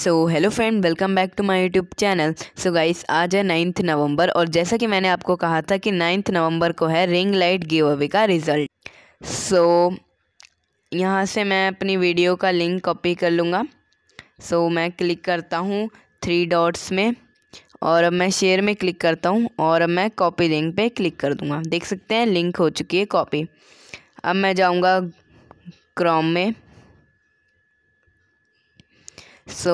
so hello friend welcome back to my YouTube channel so guys आज है ninth नवंबर और जैसा कि मैंने आपको कहा था कि नाइन्थ नवंबर को है रिंग लाइट गिव अवे का रिज़ल्ट सो so, यहाँ से मैं अपनी वीडियो का लिंक कॉपी कर लूँगा सो so, मैं क्लिक करता हूँ थ्री डॉट्स में और अब मैं शेयर में क्लिक करता हूँ और अब मैं कॉपी लिंक पे क्लिक कर दूँगा देख सकते हैं लिंक हो चुकी है कॉपी अब मैं जाऊँगा क्रोम में सो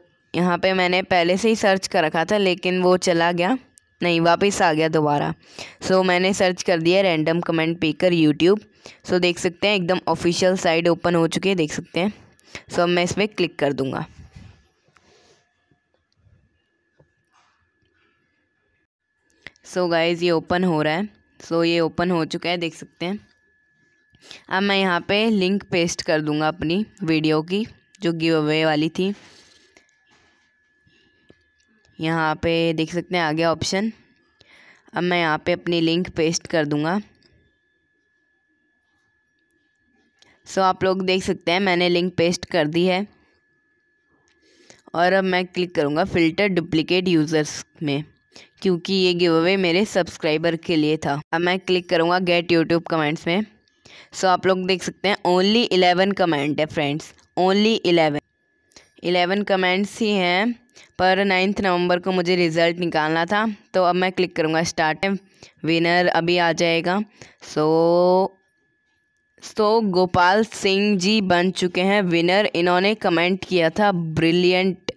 so, यहाँ पे मैंने पहले से ही सर्च कर रखा था लेकिन वो चला गया नहीं वापस आ गया दोबारा सो so, मैंने सर्च कर दिया रैंडम कमेंट कर यूट्यूब सो देख सकते हैं एकदम ऑफिशियल साइट ओपन हो चुकी है देख सकते हैं सो so, अब मैं इस पर क्लिक कर दूँगा सो so गाइज़ ये ओपन हो रहा है सो so, ये ओपन हो चुका है देख सकते हैं अब मैं यहाँ पे लिंक पेस्ट कर दूँगा अपनी वीडियो की जो गिव अवे वाली थी यहाँ पे देख सकते हैं आ गया ऑप्शन अब मैं यहाँ पे अपनी लिंक पेस्ट कर दूँगा सो आप लोग देख सकते हैं मैंने लिंक पेस्ट कर दी है और अब मैं क्लिक करूँगा फ़िल्टर डुप्लिकेट यूज़र्स में क्योंकि ये गिव अवे मेरे सब्सक्राइबर के लिए था अब मैं क्लिक करूँगा गेट यूट्यूब कमेंट्स में सो so, आप लोग देख सकते हैं ओनली इलेवन कमेंट है friends only eleven eleven comments ही हैं पर नाइन्थ नवंबर को मुझे रिज़ल्ट निकालना था तो अब मैं क्लिक करूँगा स्टार्ट विनर अभी आ जाएगा सो सो गोपाल सिंह जी बन चुके हैं विनर इन्होंने कमेंट किया था brilliant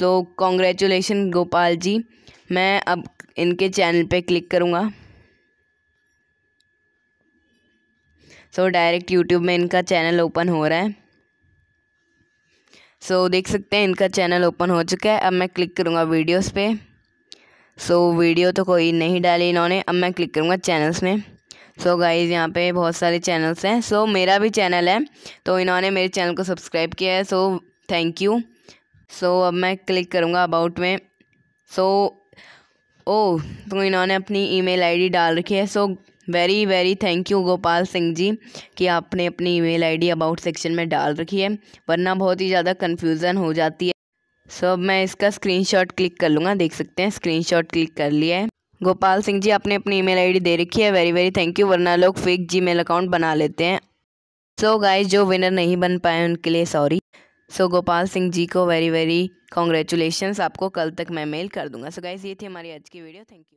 so congratulation Gopal ji मैं अब इनके चैनल पे क्लिक करूँगा सो डायरेक्ट यूट्यूब में इनका चैनल ओपन हो रहा है सो so, देख सकते हैं इनका चैनल ओपन हो चुका है अब मैं क्लिक करूँगा वीडियोस पे सो so, वीडियो तो कोई नहीं डाली इन्होंने अब मैं क्लिक करूँगा चैनल्स में सो so, गाइज़ यहाँ पे बहुत सारे चैनल्स हैं सो so, मेरा भी चैनल है तो इन्होंने मेरे चैनल को सब्सक्राइब किया है सो थैंक यू सो अब मैं क्लिक करूँगा अबाउट में सो so, ओ oh, तो इन्होंने अपनी ईमेल आईडी डाल रखी है so so, very very thank you Gopal Singh ji कि आपने अपनी ईमेल आईडी अबाउट सेक्शन में डाल रखी है वरना बहुत ही ज़्यादा कन्फ्यूज़न हो जाती है सो so, अब मैं इसका स्क्रीनशॉट क्लिक कर लूँगा देख सकते हैं स्क्रीनशॉट क्लिक कर लिया है गोपाल सिंह जी आपने अपनी ईमेल आईडी दे रखी है वेरी वेरी थैंक यू वरना लोग फेक जीमेल अकाउंट बना लेते हैं सो so, गाइस जो विनर नहीं बन पाए उनके लिए sorry so so, Gopal Singh ji को वेरी वेरी कॉन्ग्रेचुलेशन आपको कल तक मैं मेल कर दूंगा सो so, गाइस ये थी हमारी आज की वीडियो थैंक यू